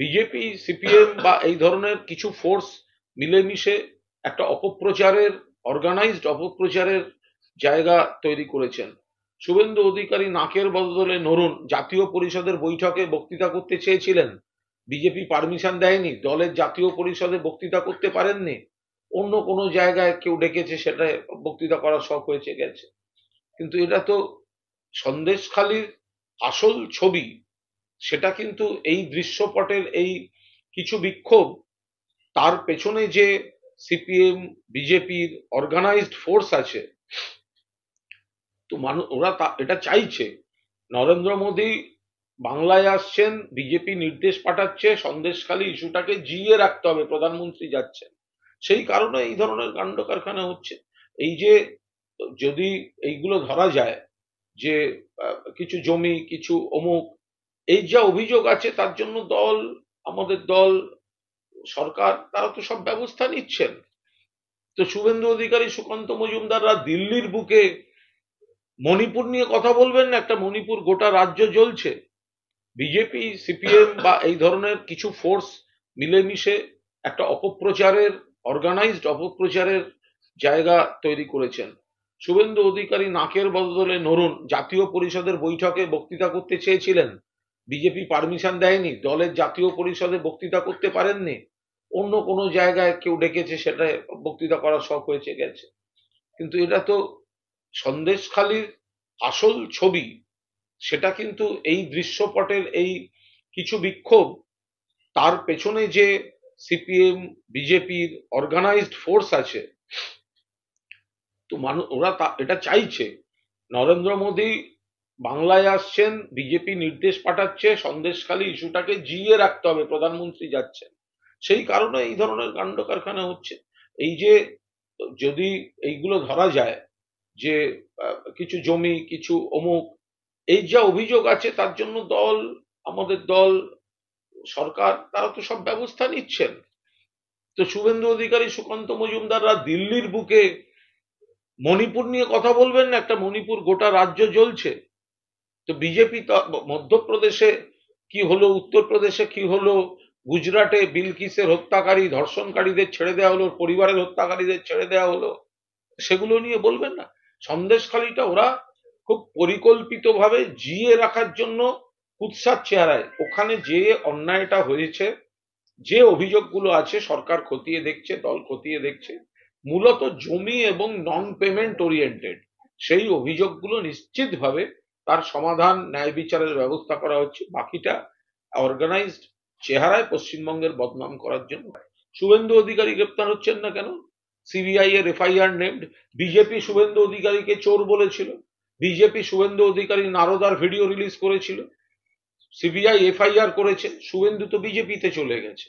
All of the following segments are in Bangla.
বিজেপি সিপিএম বা এই ধরনের কিছু ফোর্স মিলেমিশে একটা অপপ্রচারের অর্গানাইজড অপপ্রচারের জায়গা তৈরি করেছেন শুভেন্দু অধিকারী নাকের বদলে নরুন জাতীয় পরিষদের বৈঠকে বক্তৃতা করতে চেয়েছিলেন বিজেপি পারমিশন দেয়নি দলের জাতীয় পরিষদে বক্তৃতা করতে পারেননি অন্য কোনো জায়গায় কেউ ডেকেছে সেটা বক্তৃতা করার শখ হয়েছে গেছে কিন্তু এটা তো সন্দেশখালীর আসল ছবি সেটা কিন্তু এই দৃশ্যপটের এই কিছু বিক্ষোভ তার পেছনে যে সিপিএম বিজেপির অর্গানাইজড ফোর্স আছে তো মানুষ ওরা এটা চাইছে নরেন্দ্র মোদী বাংলায় আসছেন বিজেপি নির্দেশ পাঠাচ্ছে সন্দেশখালী ইস্যুটাকে জিয়ে রাখতে হবে প্রধানমন্ত্রী যাচ্ছেন সেই কারণে এই ধরনের কাণ্ড কারখানা হচ্ছে এই যে যদি এইগুলো ধরা যায় যে কিছু জমি কিছু অমুক এই যা অভিযোগ আছে তার জন্য দল আমাদের দল সরকার তারা তো সব ব্যবস্থা নিচ্ছেন তো শুভেন্দু অধিকারী সুকান্ত মজুমদাররা দিল্লির বুকে মণিপুর নিয়ে কথা বলবেন না একটা মণিপুর গোটা রাজ্য জ্বলছে বিজেপি সিপিএম বা এই ধরনের কিছু ফোর্স মিলেমিশে একটা অপপ্রচারের অর্গানাইজড অপপ্রচারের জায়গা তৈরি করেছেন শুভেন্দু অধিকারী নাকের বদলে নরুন জাতীয় পরিষদের বৈঠকে বক্তৃতা করতে চেয়েছিলেন বিজেপি পারমিশন দেয়নি দলের জাতীয় পরিষদে বক্তৃতা করতে পারেননি অন্য কোনো জায়গায় কেউ ডেকেছে সেটা বক্তৃতা করার শখ হয়েছে গেছে কিন্তু এটা তো সন্দেশখালির আসল ছবি সেটা কিন্তু এই দৃশ্যপটের এই কিছু বিক্ষোভ তার পেছনে যে সিপিএম বিজেপির অর্গানাইজড ফোর্স আছে তো মানুষ ওরা এটা চাইছে নরেন্দ্র মোদী বাংলায় আসছেন বিজেপি নির্দেশ পাঠাচ্ছে সন্দেশখালী ইস্যুটাকে জিয়ে রাখতে হবে প্রধানমন্ত্রী যাচ্ছেন সেই কারণে এই ধরনের কাণ্ড কারখানা হচ্ছে এই যে যদি এইগুলো ধরা যায় যে কিছু জমি কিছু অমুক এই যা অভিযোগ আছে তার জন্য দল আমাদের দল সরকার তারা তো সব ব্যবস্থা নিচ্ছেন তো শুভেন্দু অধিকারী সুকান্ত মজুমদাররা দিল্লির বুকে মণিপুর নিয়ে কথা বলবেন না একটা মণিপুর গোটা রাজ্য জ্বলছে তো বিজেপি মধ্যপ্রদেশে কি হলো উত্তরপ্রদেশে কি হলো গুজরাটে বিলকিসের হত্যাকারী ধর্ষণকারীদের ছেড়ে দেওয়া হলো পরিবারের হত্যাকারীদের ছেড়ে দেওয়া হলো সেগুলো নিয়ে বলবেন না সন্দেশখালীটা ওরা খুব পরিকল্পিতভাবে জিয়ে রাখার জন্য কুৎসার চেহারায় ওখানে যে অন্যায়টা হয়েছে যে অভিযোগগুলো আছে সরকার খতিয়ে দেখছে দল খতিয়ে দেখছে মূলত জমি এবং নন পেমেন্ট ওরিয়েন্টেড সেই অভিযোগগুলো নিশ্চিতভাবে তার সমাধান ন্যায় বিচারের ব্যবস্থা করা হচ্ছে বাকিটা অর্গানাইজড চেহারায় পশ্চিমবঙ্গের বদনাম করার জন্য শুভেন্দু অধিকারী গ্রেপ্তার হচ্ছেন না কেন সিবিআই এর এফআইআর নেমড বিজেপি শুভেন্দু অধিকারীকে চোর বলেছিল বিজেপি শুভেন্দু অধিকারী নারদার ভিডিও রিলিজ করেছিল সিবিআই এফআইআর করেছে শুভেন্দু তো বিজেপিতে চলে গেছে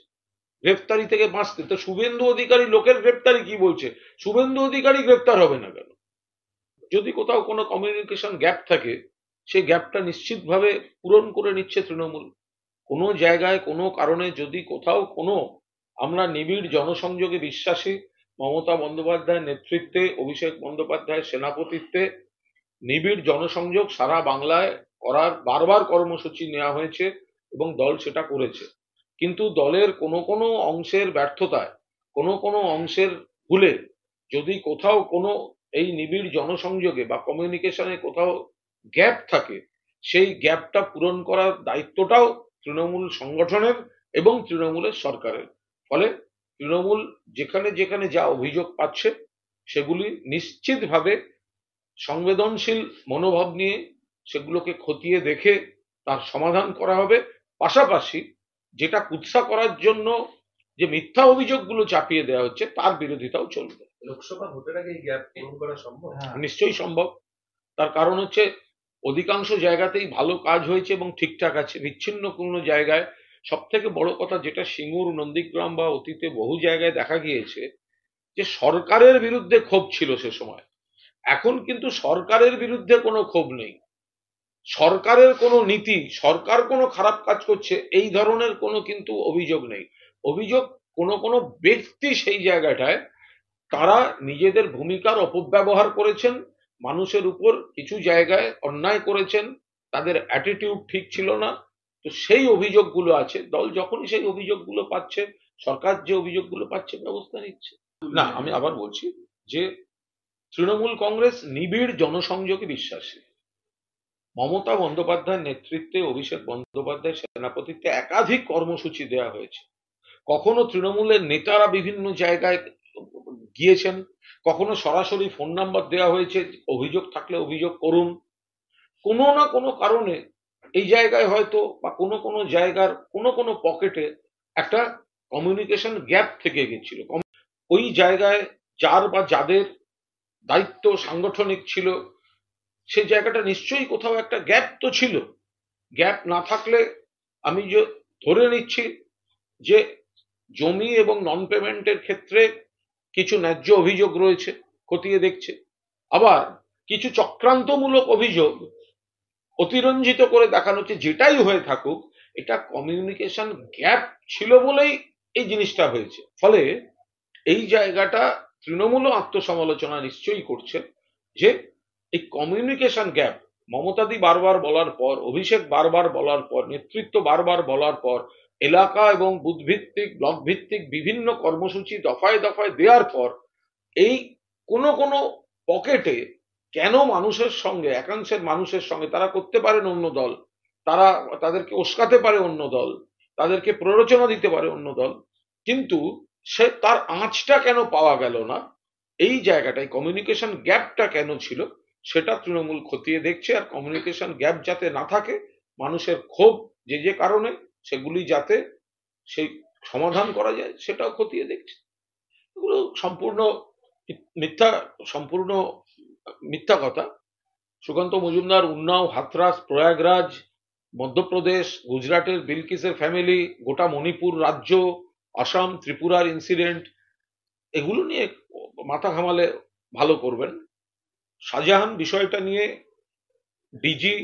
গ্রেফতারি থেকে বাঁচতে তো শুভেন্দু অধিকারী লোকের গ্রেফতারি কি বলছে শুভেন্দু অধিকারী গ্রেফতার হবে না কেন যদি কোথাও কোনো কমিউনিকেশন গ্যাপ থাকে সেই গ্যাপটা নিশ্চিতভাবে পূরণ করে নিচ্ছে তৃণমূল কোনো জায়গায় কোনো কারণে যদি কোথাও কোনো আমরা নিবিড় জনসংযোগে বিশ্বাসী মমতা বন্দ্যোপাধ্যায়ের নেতৃত্বে অভিষেক বন্দ্যোপাধ্যায়ের সেনাপতিত্বে নিবিড় জনসংযোগ সারা বাংলায় করার বারবার কর্মসূচি নেওয়া হয়েছে এবং দল সেটা করেছে কিন্তু দলের কোনো কোনো অংশের ব্যর্থতায় কোনো কোনো অংশের ভুলে যদি কোথাও কোনো এই নিবিড় জনসংযোগে বা কমিউনিকেশনে কোথাও গ্যাপ থাকে সেই গ্যাপটা পূরণ করার দায়িত্বটাও তৃণমূল সংগঠনের এবং তৃণমূলের সরকারের ফলে তৃণমূল যেখানে যেখানে যা অভিযোগ পাচ্ছে সেগুলি নিশ্চিতভাবে সংবেদনশীল মনোভাব নিয়ে সেগুলোকে খতিয়ে দেখে তার সমাধান করা হবে পাশাপাশি যেটা কুৎসা করার জন্য যে মিথ্যা অভিযোগগুলো চাপিয়ে দেওয়া হচ্ছে তার বিরোধিতাও চলবে লোকসভা ভোটের আগে এই গ্যাপ পূরণ করা সম্ভব হ্যাঁ। নিশ্চয়ই সম্ভব তার কারণ হচ্ছে অধিকাংশ জায়গাতেই ভালো কাজ হয়েছে এবং ঠিকঠাক আছে বিচ্ছিন্ন কোনো জায়গায় সব থেকে বড় কথা যেটা সিঙ্গুর নন্দীগ্রাম বা অতীতে বহু জায়গায় দেখা গিয়েছে যে সরকারের বিরুদ্ধে ক্ষোভ ছিল সে সময় এখন কিন্তু সরকারের বিরুদ্ধে কোনো ক্ষোভ নেই সরকারের কোনো নীতি সরকার কোনো খারাপ কাজ করছে এই ধরনের কোনো কিন্তু অভিযোগ নেই অভিযোগ কোনো কোনো ব্যক্তি সেই জায়গাটায় তারা নিজেদের ভূমিকার অপব্যবহার করেছেন মানুষের উপর কিছু জায়গায় অন্যায় করেছেন তাদের অ্যাটিটিউড ঠিক ছিল না তো সেই অভিযোগগুলো আছে দল যখনই সেই অভিযোগগুলো পাচ্ছে সরকার যে অভিযোগগুলো পাচ্ছে ব্যবস্থা নিচ্ছে না আমি আবার বলছি যে তৃণমূল কংগ্রেস নিবিড় জনসংযোগে বিশ্বাসী মমতা বন্দ্যোপাধ্যায়ের নেতৃত্বে অভিষেক বন্দ্যোপাধ্যায় সেনাপতিত্বে একাধিক কর্মসূচি দেওয়া হয়েছে কখনো তৃণমূলের নেতারা বিভিন্ন জায়গায় গিয়েছেন কখনো সরাসরি ফোন নাম্বার দেওয়া হয়েছে অভিযোগ থাকলে অভিযোগ করুন কোনো না কোনো কারণে এই জায়গায় হয়তো বা কোনো কোনো জায়গার কোনো কোনো পকেটে একটা কমিউনিকেশন গ্যাপ থেকে গেছিল ওই জায়গায় যার বা যাদের দায়িত্ব সাংগঠনিক ছিল সে জায়গাটা নিশ্চয়ই কোথাও একটা গ্যাপ তো ছিল গ্যাপ না থাকলে আমি যে ধরে নিচ্ছি যে জমি এবং নন পেমেন্টের ক্ষেত্রে কিছু ন্যায্য অভিযোগ রয়েছে খতিয়ে দেখছে আবার কিছু চক্রান্তমূলক অভিযোগ অতিরঞ্জিত করে দেখানো হচ্ছে যেটাই হয়ে থাকুক এটা কমিউনিকেশন গ্যাপ ছিল বলেই এই জিনিসটা হয়েছে ফলে এই জায়গাটা তৃণমূল আত্মসমালোচনা নিশ্চয়ই করছে যে এই কমিউনিকেশন গ্যাপ মমতাদি বারবার বলার পর অভিষেক বারবার বলার পর নেতৃত্ব বারবার বলার পর এলাকা এবং বুথভিত্তিক ভিত্তিক বিভিন্ন কর্মসূচি দফায় দফায় দেওয়ার পর এই কোনো কোনো পকেটে কেন মানুষের সঙ্গে একাংশের মানুষের সঙ্গে তারা করতে পারেন অন্য দল তারা তাদেরকে উস্কাতে পারে অন্য দল তাদেরকে প্ররোচনা দিতে পারে অন্য দল কিন্তু সে তার আঁচটা কেন পাওয়া গেল না এই জায়গাটায় কমিউনিকেশন গ্যাপটা কেন ছিল সেটা তৃণমূল খতিয়ে দেখছে আর কমিউনিকেশন গ্যাপ যাতে না থাকে মানুষের ক্ষোভ যে যে কারণে সেগুলি যাতে সেই সমাধান করা যায় সেটাও খতিয়ে দেখছে এগুলো সম্পূর্ণ মিথ্যা সম্পূর্ণ মিথ্যা কথা সুকান্ত মজুমদার উন্নাও হাতরাস প্রয়াগরাজ মধ্যপ্রদেশ গুজরাটের বিলকিসের ফ্যামিলি গোটা মণিপুর রাজ্য আসাম ত্রিপুরার ইনসিডেন্ট এগুলো নিয়ে মাথা ঘামালে ভালো করবেন শাহজাহান বিষয়টা নিয়ে ডিজি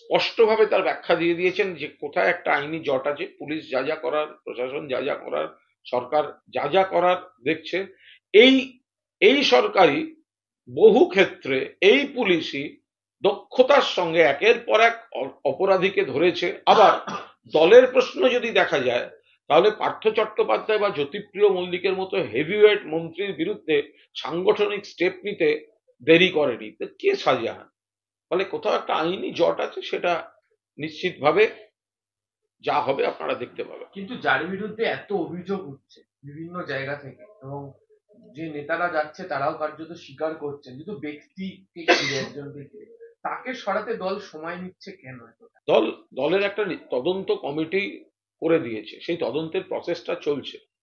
স্পষ্টভাবে তার ব্যাখ্যা দিয়ে দিয়েছেন যে কোথায় একটা আইনি জট আছে পুলিশ যা যা করার প্রশাসন যা যা করার সরকার যা যা করার দেখছে এই এই সরকারি বহু ক্ষেত্রে এই পুলিশই দক্ষতার সঙ্গে একের পর এক অপরাধীকে ধরেছে আবার দলের প্রশ্ন যদি দেখা যায় তাহলে পার্থ চট্টোপাধ্যায় বা জ্যোতিপ্রিয় মল্লিকের মতো হেভিওয়েট মন্ত্রীর বিরুদ্ধে সাংগঠনিক স্টেপ নিতে দেরি করেনি তো কে সাজা ফলে কোথাও একটা আইনি জট আছে সেটা নিশ্চিতভাবে যা হবে আপনারা দেখতে পাবেন কিন্তু যার বিরুদ্ধে এত অভিযোগ উঠছে বিভিন্ন জায়গা থেকে এবং যে নেতারা যাচ্ছে তারাও কার্যত স্বীকার করছেন কিন্তু ব্যক্তিকে একজন একজনকে তাকে সরাতে দল সময় নিচ্ছে কেন দল দলের একটা তদন্ত কমিটি করে দিয়েছে সেই তদন্তের প্রসেসটা চলছে